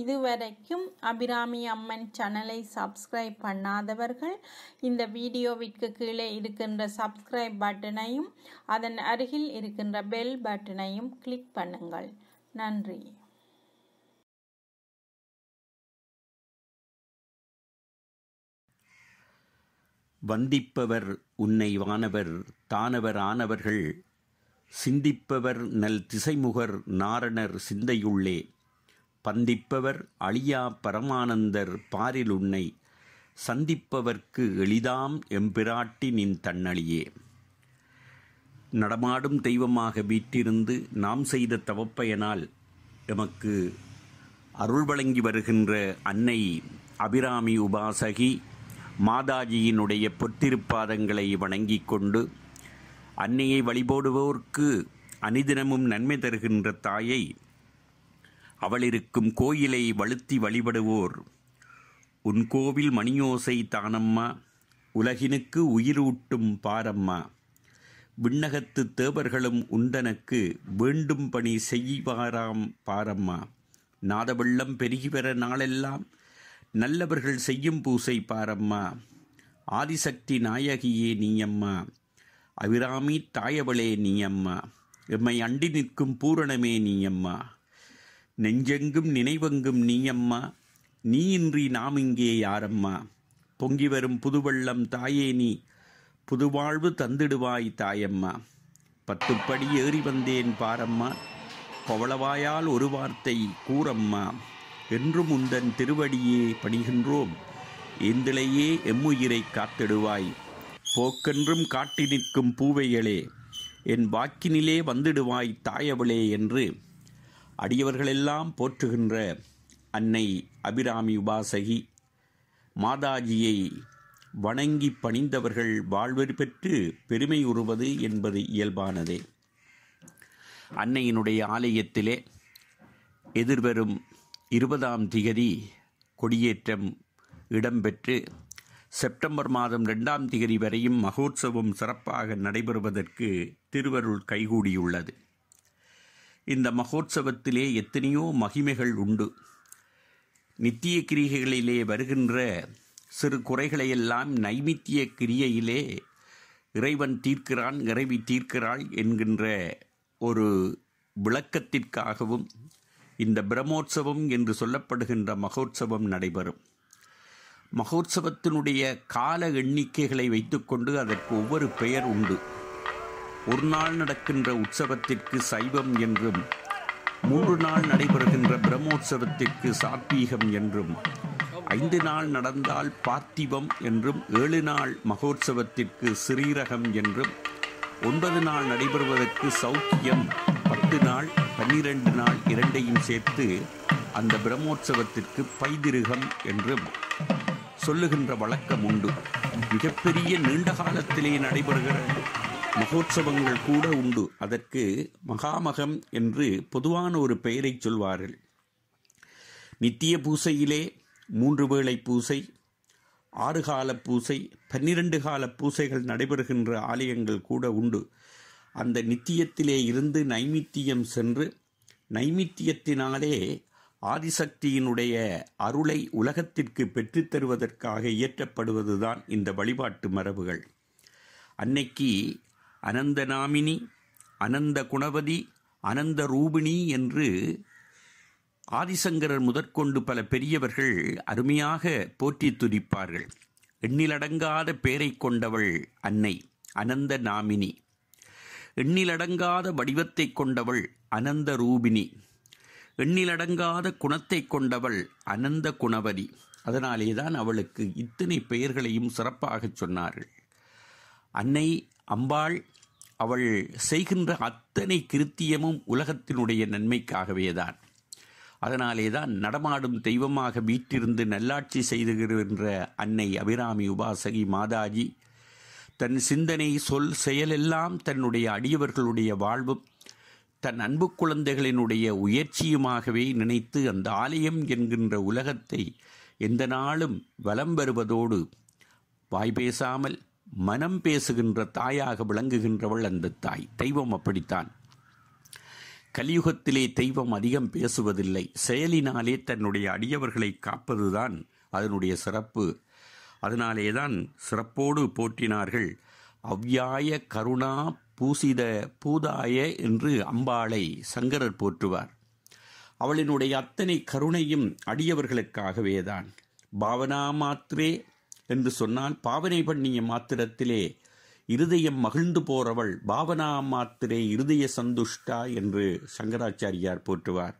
இதுவரைக்கும் அபிராமி அம்மன் சேனலை சப்ஸ்கிரைப் பண்ணாதவர்கள் இந்த வீடியோவிற்கு கீழே இருக்கின்ற சப்ஸ்கிரைப் பட்டனையும் அதன் அருகில் இருக்கின்ற பெல் பட்டனையும் கிளிக் பண்ணுங்கள் நன்றி வந்திப்பவர் உன்னை வானவர் தானவர் ஆனவர்கள் சிந்திப்பவர் நல் திசைமுகர் நாரணர் சிந்தையுள்ளே பந்திப்பவர் அழியா பரமானந்தர் பாரில் உன்னை சந்திப்பவர்க்கு எளிதாம் எம்பிராட்டி நின் தன்னழியே நடமாடும் தெய்வமாக வீற்றிருந்து நாம் செய்த தவப்பயனால் எமக்கு அருள் வழங்கி வருகின்ற அன்னை அபிராமி உபாசகி மாதாஜியினுடைய பொத்திருப்பாதங்களை வணங்கி கொண்டு அன்னையை வழிபோடுவோர்க்கு அனிதினமும் நன்மை தருகின்ற தாயை அவளிருக்கும் கோயிலை வழுத்தி வழிபடுவோர் உன் கோவில் மணியோசை தானம்மா உலகினுக்கு உயிரூட்டும் பாரம்மா விண்ணகத்து தேவர்களும் உண்டனுக்கு வேண்டும் பணி செய்வாராம் பாரம்மா நாதவெள்ளம் பெருகி பெற நாளெல்லாம் நல்லவர்கள் செய்யும் பூசை பாரம்மா ஆதிசக்தி நாயகியே நீயம்மா அபிராமி தாயவளே நீயம்மா எம்மை அண்டி நிற்கும் பூரணமே நீயம்மா நெஞ்செங்கும் நினைவெங்கும் நீயம்மா நீ இன்றி நாம் இங்கே யாரம்மா பொங்கி வரும் புதுவெள்ளம் தாயே நீ புதுவாழ்வு தந்திடுவாய் தாயம்மா பத்துப்படி ஏறி வந்தேன் பாரம்மா பவளவாயால் ஒரு வார்த்தை கூறம்மா என்றும் உந்தன் திருவடியே படிகின்றோம் ஏந்திலேயே எம்முயிரை காத்திடுவாய் போக்கென்றும் காட்டி நிற்கும் பூவைகளே என் வாக்கினிலே வந்திடுவாய் தாயவளே என்று அடியவர்களெல்லாம் போற்றுகின்ற அன்னை அபிராமி உபாசகி மாதாஜியை வணங்கி பணிந்தவர்கள் வாழ்வெறி பெற்று பெருமை உறுவது என்பது இயல்பானதே அன்னையினுடைய ஆலயத்திலே எதிர்வரும் இருபதாம் திகதி கொடியேற்றம் இடம்பெற்று செப்டம்பர் மாதம் ரெண்டாம் திகதி வரையும் மகோத்சவம் சிறப்பாக நடைபெறுவதற்கு திருவருள் கைகூடியுள்ளது இந்த மகோற்சவத்திலே எத்தனையோ மகிமைகள் உண்டு நித்திய கிரிகைகளிலே வருகின்ற சிறு குறைகளையெல்லாம் நைமித்திய கிரியையிலே இறைவன் தீர்க்கிறான் இறைவி தீர்க்கிறாள் என்கின்ற ஒரு விளக்கத்திற்காகவும் இந்த பிரம்மோற்சவம் என்று சொல்லப்படுகின்ற மகோற்சவம் நடைபெறும் மகோற்சவத்தினுடைய கால எண்ணிக்கைகளை வைத்துக்கொண்டு அதற்கு ஒவ்வொரு பெயர் உண்டு ஒரு நாள் நடக்கின்ற உற்சவத்திற்கு சைவம் என்றும் மூன்று நாள் நடைபெறுகின்ற பிரம்மோற்சவத்திற்கு சாத்வீகம் என்றும் ஐந்து நாள் நடந்தால் பார்த்திவம் என்றும் ஏழு நாள் மகோற்சவத்திற்கு ஸ்ரீரகம் என்றும் ஒன்பது நாள் நடைபெறுவதற்கு சௌக்கியம் பத்து நாள் பன்னிரண்டு நாள் இரண்டையும் சேர்த்து அந்த பிரம்மோற்சவத்திற்கு பைதிருகம் என்றும் சொல்லுகின்ற வழக்கம் உண்டு மிகப்பெரிய நீண்ட காலத்திலே நடைபெறுகிற மகோற்சவங்கள் கூட உண்டு அதற்கு மகாமகம் என்று பொதுவான ஒரு பெயரை சொல்வார்கள் நித்திய பூசையிலே மூன்று வேளை பூசை ஆறு கால பூசை பன்னிரண்டு கால பூசைகள் நடைபெறுகின்ற ஆலயங்கள் கூட உண்டு அந்த நித்தியத்திலே இருந்து நைமித்தியம் சென்று நைமித்தியத்தினாலே ஆதிசக்தியினுடைய அருளை உலகத்திற்கு பெற்றுத் தருவதற்காக இயற்றப்படுவதுதான் இந்த வழிபாட்டு மரபுகள் அன்னைக்கு அனந்த நாமினி அனந்த குணவதி அனந்த ரூபிணி என்று ஆதிசங்கரர் முதற்கொண்டு பல பெரியவர்கள் அருமையாக போற்றித் துதிப்பார்கள் எண்ணிலடங்காத பேரை கொண்டவள் அன்னை அனந்த நாமினி எண்ணிலடங்காத வடிவத்தை கொண்டவள் அனந்த ரூபிணி எண்ணிலடங்காத குணத்தை கொண்டவள் அனந்த குணவதி அதனாலேதான் அவளுக்கு இத்தனை பெயர்களையும் சிறப்பாகச் சொன்னார்கள் அன்னை அம்பாள் அவள் செய்கின்ற அத்தனை கிருத்தியமும் உலகத்தினுடைய நன்மைக்காகவேதான் தான் நடமாடும் தெய்வமாக வீட்டிருந்து நல்லாட்சி செய்துகின்ற அன்னை அபிராமி உபாசகி மாதாஜி தன் சிந்தனை சொல் செயலெல்லாம் தன்னுடைய அடியவர்களுடைய வாழ்வும் தன் அன்பு குழந்தைகளினுடைய உயர்ச்சியுமாகவே நினைத்து அந்த ஆலயம் என்கின்ற உலகத்தை எந்த நாளும் வலம் வருவதோடு பேசாமல் மனம் பேசுகின்ற தாயாக விளங்குகின்றவள் அந்த தாய் தெய்வம் அப்படித்தான் கலியுகத்திலே தெய்வம் அதிகம் பேசுவதில்லை செயலினாலே தன்னுடைய அடியவர்களை காப்பதுதான் அதனுடைய சிறப்பு அதனாலேதான் சிறப்போடு போற்றினார்கள் அவ்யாய கருணா பூசித பூதாய என்று அம்பாளை சங்கரர் போற்றுவார் அவளினுடைய அத்தனை கருணையும் அடியவர்களுக்காகவே தான் பாவனா மாத்திரே என்று சொன்னால் பாவனை பண்ணிய மாத்திரத்திலே இருதயம் மகிழ்ந்து போறவள் பாவனா மாத்திரே இருதய சந்துஷ்டா என்று சங்கராச்சாரியார் போற்றுவார்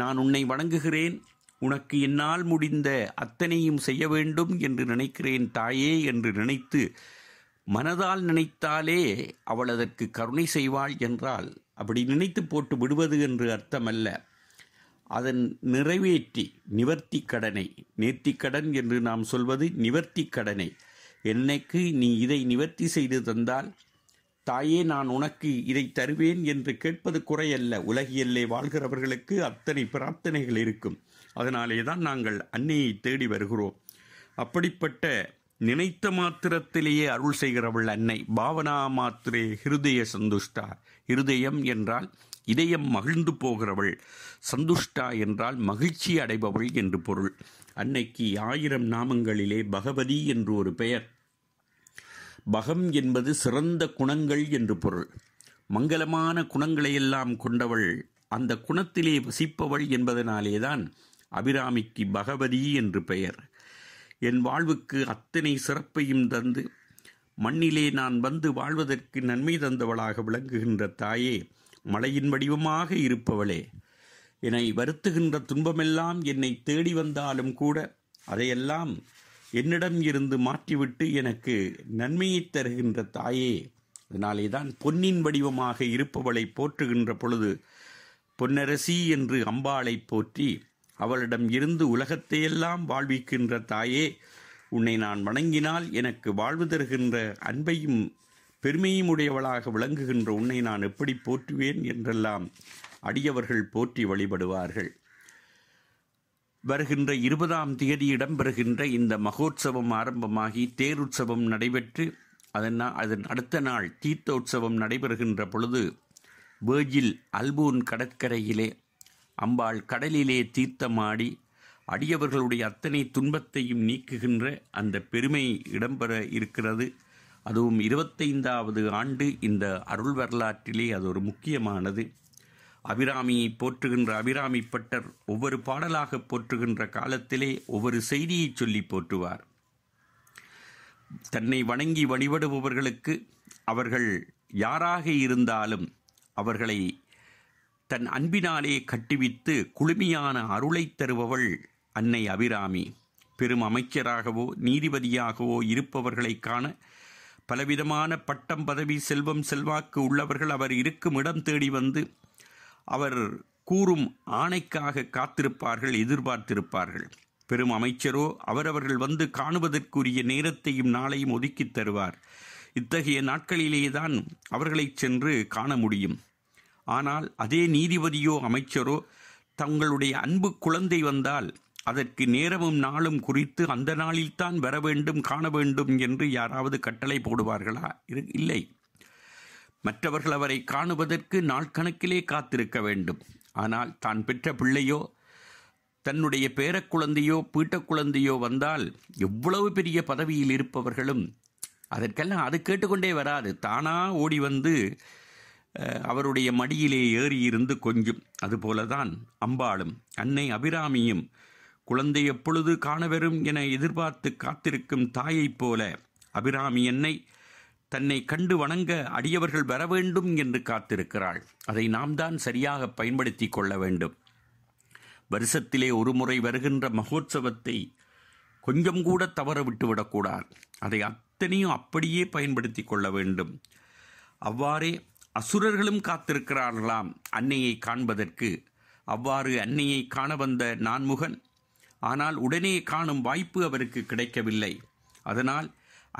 நான் உன்னை வணங்குகிறேன் உனக்கு என்னால் முடிந்த அத்தனையும் செய்ய வேண்டும் என்று நினைக்கிறேன் தாயே என்று நினைத்து மனதால் நினைத்தாலே அவள் அதற்கு கருணை செய்வாள் என்றால் அப்படி நினைத்து போட்டு விடுவது என்று அர்த்தமல்ல அதன் நிறைவேற்றி நிவர்த்தி கடனை நேர்த்திக்கடன் என்று நாம் சொல்வது நிவர்த்தி கடனை என்னைக்கு நீ இதை நிவர்த்தி செய்து தந்தால் தாயே நான் உனக்கு இதை தருவேன் என்று கேட்பது குறையல்ல உலகியல்லே வாழ்கிறவர்களுக்கு அத்தனை பிரார்த்தனைகள் இருக்கும் அதனாலே தான் நாங்கள் அன்னையை தேடி வருகிறோம் அப்படிப்பட்ட நினைத்த மாத்திரத்திலேயே அருள் செய்கிறவள் அன்னை பாவனா மாத்திரே ஹிருதய சந்துஷ்டா ஹிருதயம் என்றால் இதயம் மகிழ்ந்து போகிறவள் சந்துஷ்டா என்றால் மகிழ்ச்சி அடைபவள் என்று பொருள் அன்னைக்கு ஆயிரம் நாமங்களிலே பகவதி என்று ஒரு பெயர் பகம் என்பது சிறந்த குணங்கள் என்று பொருள் மங்களமான குணங்களையெல்லாம் கொண்டவள் அந்த குணத்திலே வசிப்பவள் என்பதனாலேதான் அபிராமிக்கு பகவதி என்று பெயர் என் வாழ்வுக்கு அத்தனை சிறப்பையும் தந்து மண்ணிலே நான் வந்து வாழ்வதற்கு நன்மை தந்தவளாக விளங்குகின்ற தாயே மலையின் வடிவமாக இருப்பவளே என்னை வருத்துகின்ற துன்பமெல்லாம் என்னை தேடி வந்தாலும் கூட அதையெல்லாம் என்னிடம் இருந்து மாற்றிவிட்டு எனக்கு நன்மையை தருகின்ற தாயே அதனாலே தான் பொன்னின் வடிவமாக இருப்பவளை போற்றுகின்ற பொழுது பொன்னரசி என்று அம்பாளை போற்றி அவளிடம் இருந்து உலகத்தையெல்லாம் வாழ்விக்கின்ற தாயே உன்னை நான் வணங்கினால் எனக்கு வாழ்வு தருகின்ற அன்பையும் பெருமையுடையவளாக விளங்குகின்ற உன்னை நான் எப்படி போற்றுவேன் என்றெல்லாம் அடியவர்கள் போற்றி வழிபடுவார்கள் வருகின்ற இருபதாம் தேதி இடம்பெறுகின்ற இந்த மகோத்சவம் ஆரம்பமாகி தேருற்சவம் நடைபெற்று அதன் அதன் அடுத்த நாள் தீர்த்த உற்சவம் நடைபெறுகின்ற பொழுது வேர்ஜில் அல்பூன் கடற்கரையிலே அம்பாள் கடலிலே தீர்த்தமாடி அடியவர்களுடைய அத்தனை துன்பத்தையும் நீக்குகின்ற அந்த பெருமை இடம்பெற இருக்கிறது அதுவும் இருபத்தைந்தாவது ஆண்டு இந்த அருள் வரலாற்றிலே அது ஒரு முக்கியமானது அபிராமியை போற்றுகின்ற அபிராமி பட்டர் ஒவ்வொரு பாடலாக போற்றுகின்ற காலத்திலே ஒவ்வொரு செய்தியை சொல்லி போற்றுவார் தன்னை வணங்கி வழிபடுபவர்களுக்கு அவர்கள் யாராக இருந்தாலும் அவர்களை தன் அன்பினாலே கட்டுவித்து குளுமையான அருளை தருபவள் அன்னை அபிராமி பெரும் அமைச்சராகவோ நீதிபதியாகவோ இருப்பவர்களை காண பலவிதமான பட்டம் பதவி செல்வம் செல்வாக்கு உள்ளவர்கள் அவர் இருக்கும் இடம் தேடி வந்து அவர் கூறும் ஆணைக்காக காத்திருப்பார்கள் எதிர்பார்த்திருப்பார்கள் பெரும் அமைச்சரோ அவரவர்கள் வந்து காணுவதற்குரிய நேரத்தையும் நாளையும் ஒதுக்கி தருவார் இத்தகைய நாட்களிலேதான் அவர்களை சென்று காண முடியும் ஆனால் அதே நீதிபதியோ அமைச்சரோ தங்களுடைய அன்பு குழந்தை வந்தால் அதற்கு நேரமும் நாளும் குறித்து அந்த நாளில்தான் வர வேண்டும் காண வேண்டும் என்று யாராவது கட்டளை போடுவார்களா இல்லை மற்றவர்கள் அவரை காணுவதற்கு நாட்கணக்கிலே காத்திருக்க வேண்டும் ஆனால் தான் பெற்ற பிள்ளையோ தன்னுடைய பேரக்குழந்தையோ பீட்டக்குழந்தையோ வந்தால் எவ்வளவு பெரிய பதவியில் இருப்பவர்களும் அதற்கெல்லாம் அது கேட்டுக்கொண்டே வராது தானாக ஓடி வந்து அவருடைய மடியிலே ஏறி இருந்து கொஞ்சும் அதுபோலதான் அம்பாளும் அன்னை அபிராமியும் குழந்தை எப்பொழுது காணவரும் என எதிர்பார்த்து காத்திருக்கும் தாயைப் போல அபிராமி என்னை தன்னை கண்டு வணங்க அடியவர்கள் வர வேண்டும் என்று காத்திருக்கிறாள் அதை நாம் தான் சரியாக பயன்படுத்தி கொள்ள வேண்டும் வருஷத்திலே ஒரு முறை வருகின்ற மகோத்சவத்தை கொஞ்சம் கூட தவற விட்டுவிடக்கூடாது அதை அத்தனையும் அப்படியே பயன்படுத்தி கொள்ள வேண்டும் அவ்வாறே அசுரர்களும் காத்திருக்கிறார்களாம் அன்னையை காண்பதற்கு அவ்வாறு அன்னையை காண வந்த நான்முகன் ஆனால் உடனே காணும் வாய்ப்பு அவருக்கு கிடைக்கவில்லை அதனால்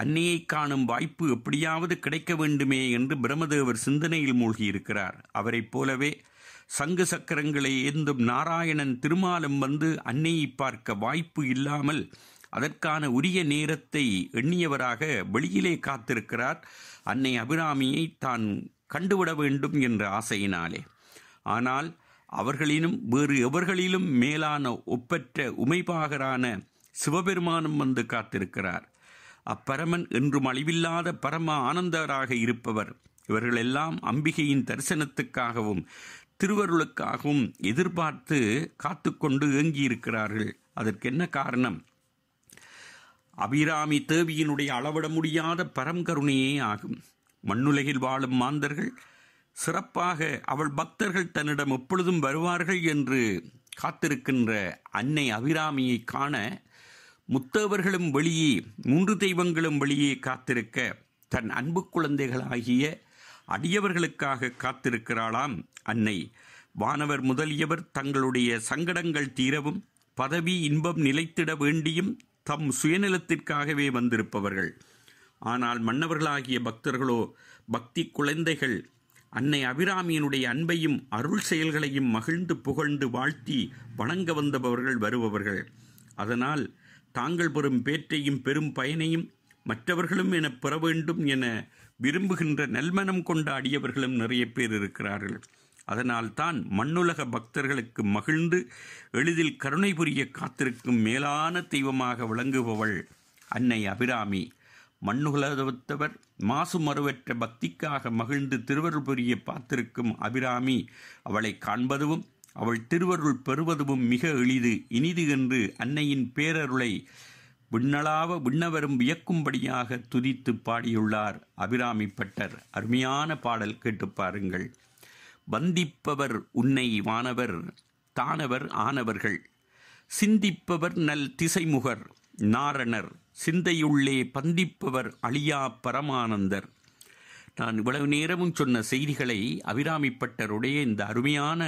அன்னையை காணும் வாய்ப்பு எப்படியாவது கிடைக்க வேண்டுமே என்று பிரம்மதேவர் சிந்தனையில் மூழ்கியிருக்கிறார் அவரைப் போலவே சங்கு சக்கரங்களை ஏந்தும் நாராயணன் திருமாலம் வந்து அன்னையை பார்க்க வாய்ப்பு இல்லாமல் அதற்கான உரிய நேரத்தை எண்ணியவராக வெளியிலே காத்திருக்கிறார் அன்னை அபிராமியை தான் கண்டுவிட வேண்டும் என்ற ஆசையினாலே ஆனால் அவர்களினும் வேறு எவர்களிலும் மேலான ஒப்பற்ற உமைபாகரான சிவபெருமானும் வந்து காத்திருக்கிறார் அப்பரமன் என்றும் அழிவில்லாத பரம ஆனந்தராக இருப்பவர் இவர்களெல்லாம் அம்பிகையின் தரிசனத்துக்காகவும் திருவருளுக்காகவும் எதிர்பார்த்து காத்து கொண்டு ஏங்கியிருக்கிறார்கள் அதற்கென்ன காரணம் அபிராமி தேவியினுடைய அளவிட முடியாத பரம்கருணையே ஆகும் மண்ணுலகில் வாழும் மாந்தர்கள் சிறப்பாக அவள் பக்தர்கள் தன்னிடம் எப்பொழுதும் வருவார்கள் என்று காத்திருக்கின்ற அன்னை அபிராமியை காண முத்தவர்களும் வெளியே மூன்று தெய்வங்களும் வெளியே காத்திருக்க தன் அன்பு குழந்தைகளாகிய அடியவர்களுக்காக காத்திருக்கிறாளாம் அன்னை வானவர் முதலியவர் தங்களுடைய சங்கடங்கள் தீரவும் பதவி இன்பம் நிலைத்திட வேண்டியும் தம் சுயநலத்திற்காகவே வந்திருப்பவர்கள் ஆனால் மன்னவர்களாகிய பக்தர்களோ பக்தி குழந்தைகள் அன்னை அபிராமியனுடைய அன்பையும் அருள் செயல்களையும் மகிழ்ந்து புகழ்ந்து வாழ்த்தி வணங்க வந்தபவர்கள் வருபவர்கள் அதனால் தாங்கள் பெறும் பேற்றையும் பெரும் பயனையும் மற்றவர்களும் என பெற வேண்டும் என விரும்புகின்ற நல்மனம் கொண்ட அடியவர்களும் நிறைய பேர் இருக்கிறார்கள் அதனால்தான் மண்ணுலக பக்தர்களுக்கு மகிழ்ந்து எளிதில் கருணை புரிய காத்திருக்கும் மேலான தெய்வமாக விளங்குபவள் அன்னை அபிராமி மண்ணுகலதவத்தவர் மாசு மறுவற்ற பக்திக்காக மகிழ்ந்து திருவருள் புரிய பார்த்திருக்கும் அபிராமி அவளை காண்பதும் அவள் திருவருள் பெறுவதும் மிக எளிது இனிது என்று அன்னையின் பேரருளை விண்ணளாவ விண்ணவரும் வியக்கும்படியாக துதித்து பாடியுள்ளார் அபிராமி பட்டர் அருமையான பாடல் கேட்டு பாருங்கள் வந்திப்பவர் உன்னை வானவர் தானவர் ஆனவர்கள் சிந்திப்பவர் நல் திசைமுகர் நாரணர் சிந்தையுள்ளே பந்திப்பவர் அழியா பரமானந்தர் நான் இவ்வளவு நேரமும் சொன்ன செய்திகளை அபிராமிப்பட்டருடைய இந்த அருமையான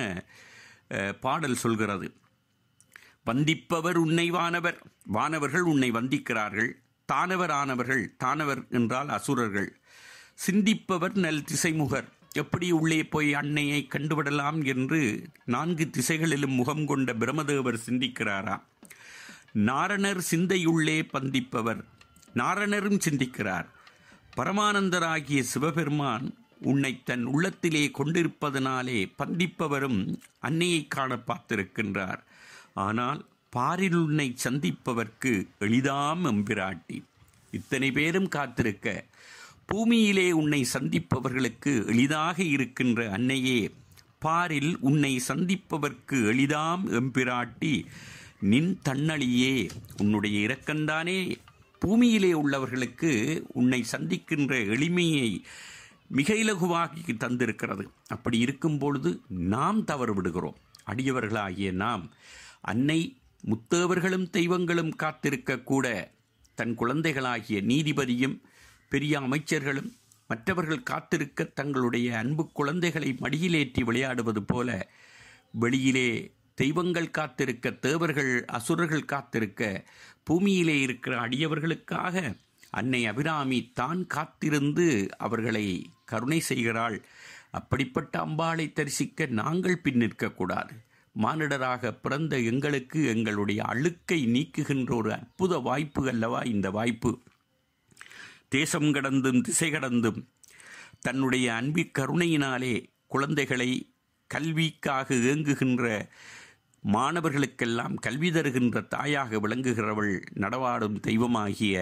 பாடல் சொல்கிறது வந்திப்பவர் உன்னை வானவர் வானவர்கள் உன்னை வந்திக்கிறார்கள் தானவர் ஆனவர்கள் தானவர் என்றால் அசுரர்கள் சிந்திப்பவர் நல் திசைமுகர் எப்படி உள்ளே போய் அன்னையை கண்டுவிடலாம் என்று நான்கு திசைகளிலும் முகம் கொண்ட பிரமதேவர் சிந்திக்கிறாராம் நாரணர் சிந்தையுள்ளே பந்திப்பவர் நாரணரும் சிந்திக்கிறார் பரமானந்தராகிய சிவபெருமான் உன்னை தன் உள்ளத்திலே கொண்டிருப்பதனாலே பந்திப்பவரும் அன்னையை காண பார்த்திருக்கின்றார் ஆனால் பாரில் உன்னை சந்திப்பவர்க்கு எளிதாம் எம்பிராட்டி இத்தனை பேரும் காத்திருக்க பூமியிலே உன்னை சந்திப்பவர்களுக்கு எளிதாக இருக்கின்ற அன்னையே பாரில் உன்னை சந்திப்பவர்க்கு எளிதாம் எம்பிராட்டி நின் தன்னழியே உன்னுடைய இரக்கந்தானே பூமியிலே உள்ளவர்களுக்கு உன்னை சந்திக்கின்ற எளிமையை மிக இலகுவாகி தந்திருக்கிறது அப்படி இருக்கும் பொழுது நாம் தவறு விடுகிறோம் அடியவர்களாகிய நாம் அன்னை முத்தேவர்களும் தெய்வங்களும் காத்திருக்கக்கூட தன் குழந்தைகளாகிய நீதிபதியும் பெரிய அமைச்சர்களும் மற்றவர்கள் காத்திருக்க தங்களுடைய அன்பு குழந்தைகளை மடியிலேற்றி விளையாடுவது போல வெளியிலே தெய்வங்கள் காத்திருக்க தேவர்கள் அசுரர்கள் காத்திருக்க பூமியிலே இருக்கிற அடியவர்களுக்காக அன்னை அபிராமி தான் காத்திருந்து அவர்களை கருணை செய்கிறாள் அப்படிப்பட்ட அம்பாளை தரிசிக்க நாங்கள் பின்னிற்கக்கூடாது மானிடராக பிறந்த எங்களுக்கு எங்களுடைய அழுக்கை நீக்குகின்ற ஒரு அற்புத வாய்ப்பு அல்லவா இந்த வாய்ப்பு தேசம் கடந்தும் திசை கடந்தும் தன்னுடைய அன்பு கருணையினாலே குழந்தைகளை கல்விக்காக இயங்குகின்ற மாணவர்களுக்கெல்லாம் கல்வி தருகின்ற தாயாக விளங்குகிறவள் நடவாடும் தெய்வமாகிய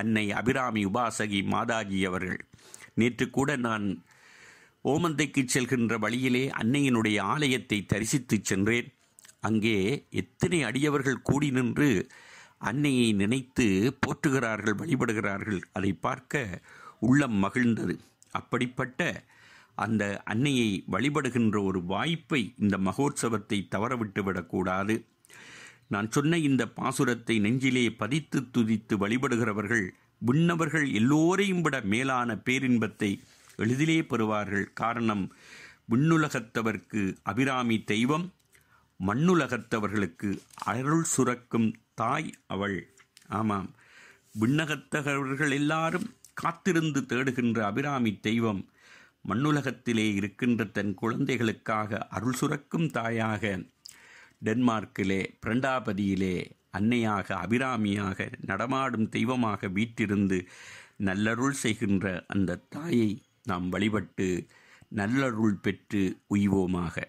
அன்னை அபிராமி உபாசகி மாதாஜி அவர்கள் நேற்று கூட நான் ஓமந்தைக்கு செல்கின்ற வழியிலே அன்னையினுடைய ஆலயத்தை தரிசித்து சென்றேன் அங்கே எத்தனை அடியவர்கள் கூடி நின்று அன்னையை நினைத்து போற்றுகிறார்கள் வழிபடுகிறார்கள் அதை பார்க்க உள்ளம் மகிழ்ந்தது அப்படிப்பட்ட அந்த அன்னையை வழிபடுகின்ற ஒரு வாய்ப்பை இந்த மகோற்சவத்தை தவறவிட்டுவிடக்கூடாது நான் சொன்ன இந்த பாசுரத்தை நெஞ்சிலே பதித்து துதித்து வழிபடுகிறவர்கள் விண்ணவர்கள் எல்லோரையும் விட மேலான பேரின்பத்தை எளிதிலே பெறுவார்கள் காரணம் விண்ணுலகத்தவர்க்கு அபிராமி தெய்வம் மண்ணுலகத்தவர்களுக்கு அருள் சுரக்கும் தாய் அவள் ஆமாம் விண்ணகத்தகவர்கள் எல்லாரும் காத்திருந்து தேடுகின்ற அபிராமி தெய்வம் மண்ணுலகத்திலே இருக்கின்ற தன் குழந்தைகளுக்காக அருள் சுரக்கும் தாயாக டென்மார்க்கிலே பிரண்டாபதியிலே அன்னையாக அபிராமியாக நடமாடும் தெய்வமாக வீற்றிருந்து நல்லருள் செய்கின்ற அந்த தாயை நாம் வழிபட்டு நல்லருள் பெற்று உய்வோமாக